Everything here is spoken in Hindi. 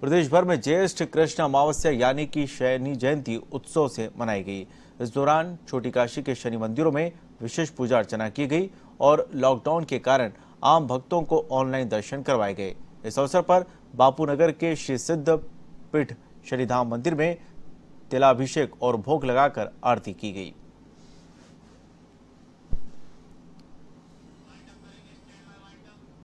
प्रदेश भर में ज्येष्ठ कृष्ण अमावस्या यानी कि शयनी जयंती उत्सव से मनाई गई इस दौरान छोटी काशी के शनि मंदिरों में विशेष पूजा अर्चना की गई और लॉकडाउन के कारण आम भक्तों को ऑनलाइन दर्शन करवाए गए इस अवसर पर बापूनगर के श्री सिद्ध पीठ शनिधाम मंदिर में तिलाभिषेक और भोग लगाकर आरती की गई